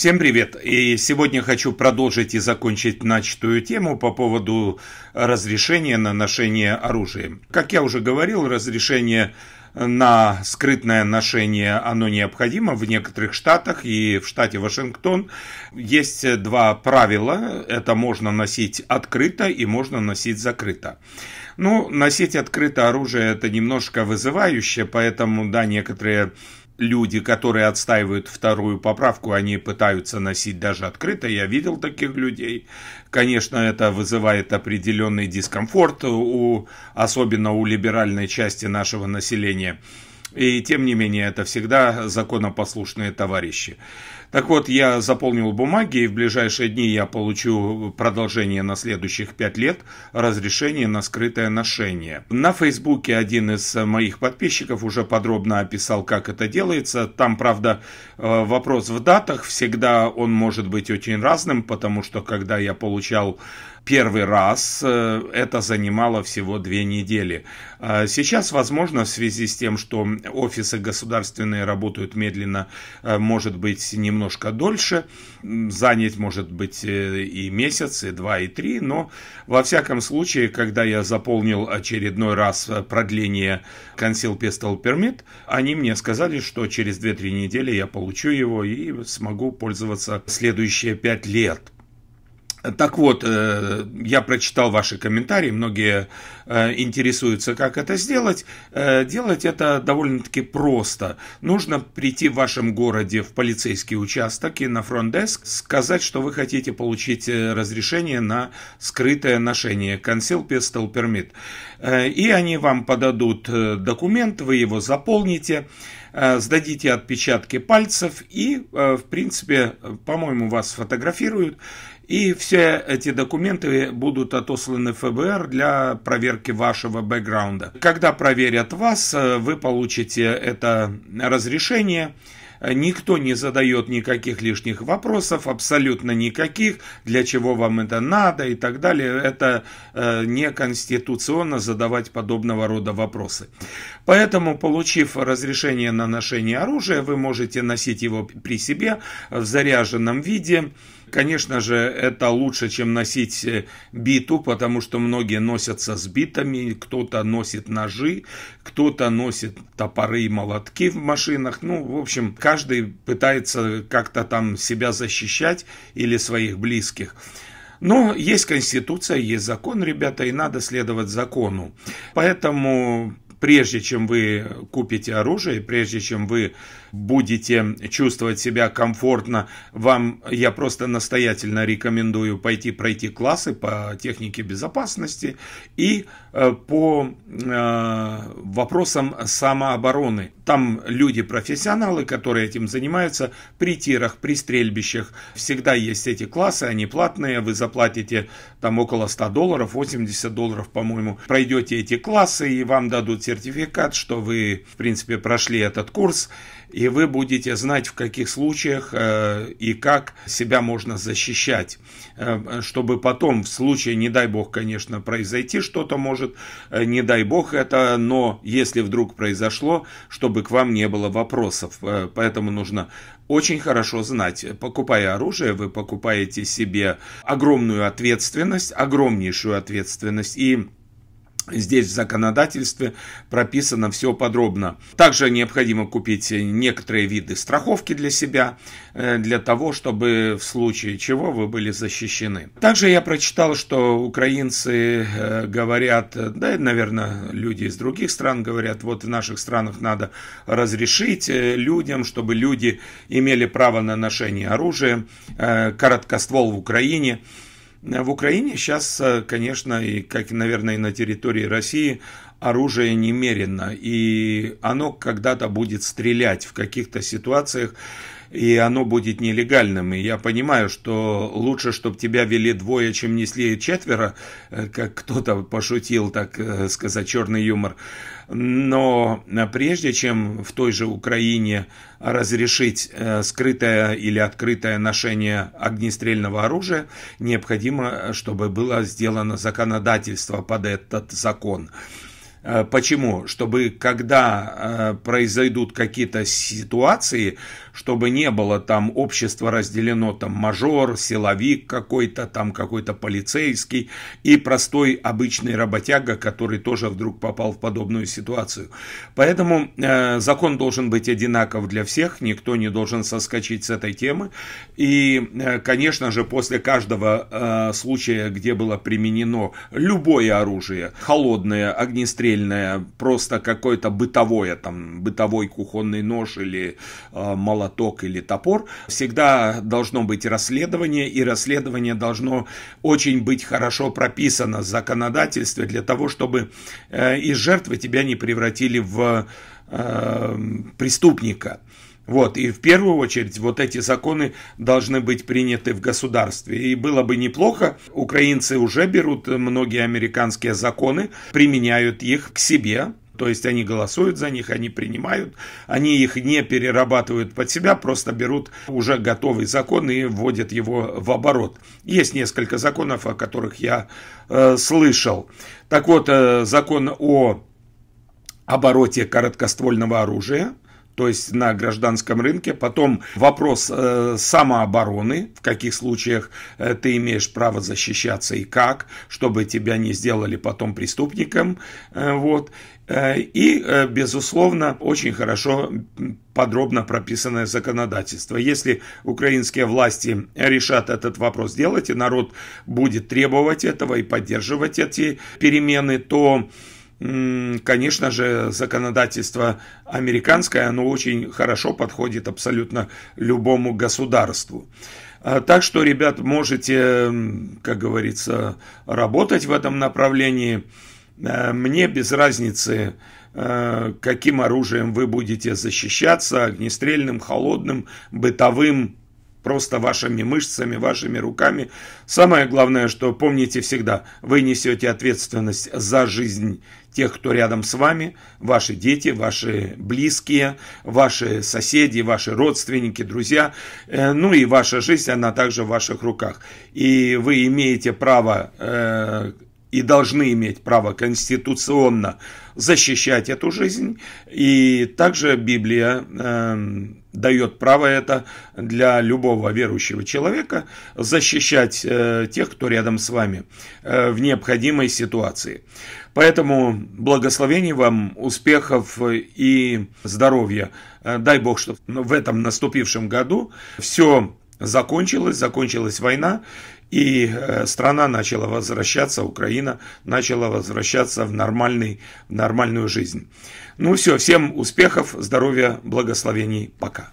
Всем привет! И сегодня хочу продолжить и закончить начатую тему по поводу разрешения на ношение оружия. Как я уже говорил, разрешение на скрытное ношение оно необходимо в некоторых штатах и в штате Вашингтон есть два правила. Это можно носить открыто и можно носить закрыто. Ну, носить открыто оружие это немножко вызывающе, поэтому, да, некоторые люди, которые отстаивают вторую поправку, они пытаются носить даже открыто. Я видел таких людей. Конечно, это вызывает определенный дискомфорт, у, особенно у либеральной части нашего населения. И тем не менее, это всегда законопослушные товарищи. Так вот, я заполнил бумаги, и в ближайшие дни я получу продолжение на следующих пять лет, разрешение на скрытое ношение. На Фейсбуке один из моих подписчиков уже подробно описал, как это делается. Там, правда, э, вопрос в датах. Всегда он может быть очень разным, потому что, когда я получал первый раз, э, это занимало всего две недели. А сейчас, возможно, в связи с тем, что офисы государственные работают медленно, э, может быть, немного немножко дольше, занять может быть э, и месяц, и два, и три, но во всяком случае, когда я заполнил очередной раз э, продление Conceal Pistol Permit, они мне сказали, что через 2-3 недели я получу его и смогу пользоваться следующие 5 лет. Так вот, э, я прочитал ваши комментарии, многие э, интересуются, как это сделать. Э, делать это довольно-таки просто. Нужно прийти в вашем городе в полицейский участок и на фронт-деск сказать, что вы хотите получить разрешение на скрытое ношение Conceal Pistol Permit. И они вам подадут документ, вы его заполните сдадите отпечатки пальцев и, в принципе, по-моему, вас сфотографируют и все эти документы будут отосланы ФБР для проверки вашего бэкграунда. Когда проверят вас, э, вы получите это разрешение. Никто не задает никаких лишних вопросов, абсолютно никаких, для чего вам это надо и так далее. Это э, неконституционно задавать подобного рода вопросы. Поэтому, получив разрешение на ношение оружия, вы можете носить его при себе в заряженном виде Конечно же, это лучше, чем носить э, биту, потому что многие носятся с битами, кто-то носит ножи, кто-то носит топоры и молотки в машинах. Ну, в общем, каждый пытается как-то там себя защищать или своих близких. Но есть конституция, есть закон, ребята, и надо следовать закону. Поэтому прежде чем вы купите оружие, прежде чем вы будете чувствовать себя комфортно, вам я просто настоятельно рекомендую пойти пройти классы по технике безопасности и э, по э, вопросам самообороны. Там люди-профессионалы, которые этим занимаются, при тирах, при стрельбищах. Всегда есть эти классы, они платные, вы заплатите там около 100 долларов, 80 долларов, по-моему. Пройдете эти классы и вам дадут сертификат, что вы, в принципе, прошли этот курс и вы будете знать, в каких случаях э, и как себя можно защищать, э, чтобы потом в случае, не дай бог, конечно, произойти что-то может, э, не дай бог это, но если вдруг произошло, чтобы к вам не было вопросов. Поэтому нужно очень хорошо знать. Покупая оружие, вы покупаете себе огромную ответственность, огромнейшую ответственность и Здесь в законодательстве прописано все подробно. Также необходимо купить некоторые виды страховки для себя, э, для того, чтобы в случае чего вы были защищены. Также я прочитал, что украинцы э, говорят, да, наверное, люди из других стран говорят, вот в наших странах надо разрешить э, людям, чтобы люди имели право на ношение оружия, короткоствол в Украине. В Украине сейчас, э, конечно, и как, наверное, и на территории России, оружие немерено, и оно когда-то будет стрелять в каких-то ситуациях, и оно будет нелегальным. И я понимаю, что лучше, чтобы тебя вели двое, чем несли четверо, э, как кто-то пошутил, так э, сказать, черный юмор. Но э, прежде чем в той же Украине разрешить скрытое или открытое ношение огнестрельного оружия, необходимо, чтобы было сделано законодательство под этот закон. Почему? Чтобы когда произойдут какие-то ситуации, чтобы не было там общество разделено, там мажор, силовик какой-то, там какой-то полицейский и простой обычный работяга, который тоже вдруг попал в подобную ситуацию. Поэтому э, закон должен быть одинаков для всех, никто не должен соскочить с этой темы. И, э, конечно же, после каждого э, случая, где было применено любое оружие, холодное, огнестрельное, просто какое-то бытовое, там, бытовой кухонный нож или э, молоток, молоток или топор, всегда должно быть расследование, и расследование должно очень быть хорошо прописано в законодательстве для того, чтобы э, из жертвы тебя не превратили в э, преступника. Вот, и в первую очередь вот эти законы должны быть приняты в государстве. И было бы неплохо, украинцы уже берут многие американские законы, применяют их к себе, то есть они голосуют за них, они принимают, они их не перерабатывают под себя, просто берут уже готовый закон и вводят его в оборот. Есть несколько законов, о которых я э, слышал. Так вот, э, закон о обороте короткоствольного оружия – то есть на гражданском рынке. Потом вопрос э, самообороны, в каких случаях э, ты имеешь право защищаться и как, чтобы тебя не сделали потом преступником. Э, вот. Э, и, э, безусловно, очень хорошо подробно прописанное законодательство. Если украинские власти решат этот вопрос делать, и народ будет требовать этого и поддерживать эти перемены, то конечно же, законодательство американское, оно очень хорошо подходит абсолютно любому государству. А, так что, ребят, можете, как говорится, работать в этом направлении. Э, мне без разницы, э, каким оружием вы будете защищаться, огнестрельным, холодным, бытовым, просто вашими мышцами, вашими руками. Самое главное, что помните всегда, вы несете ответственность за жизнь тех, кто рядом с вами, ваши дети, ваши близкие, ваши соседи, ваши родственники, друзья, э, ну и ваша жизнь, она также в ваших руках. И вы имеете право э, и должны иметь право конституционно защищать эту жизнь. И также Библия эм, дает право это для любого верующего человека защищать э, тех, кто рядом с вами э, в необходимой ситуации. Поэтому благословений вам, успехов и здоровья. Э, дай Бог, чтобы в этом наступившем году все Закончилась, закончилась война, и э, страна начала возвращаться, Украина начала возвращаться в, нормальный, в нормальную жизнь. Ну все, всем успехов, здоровья, благословений, пока.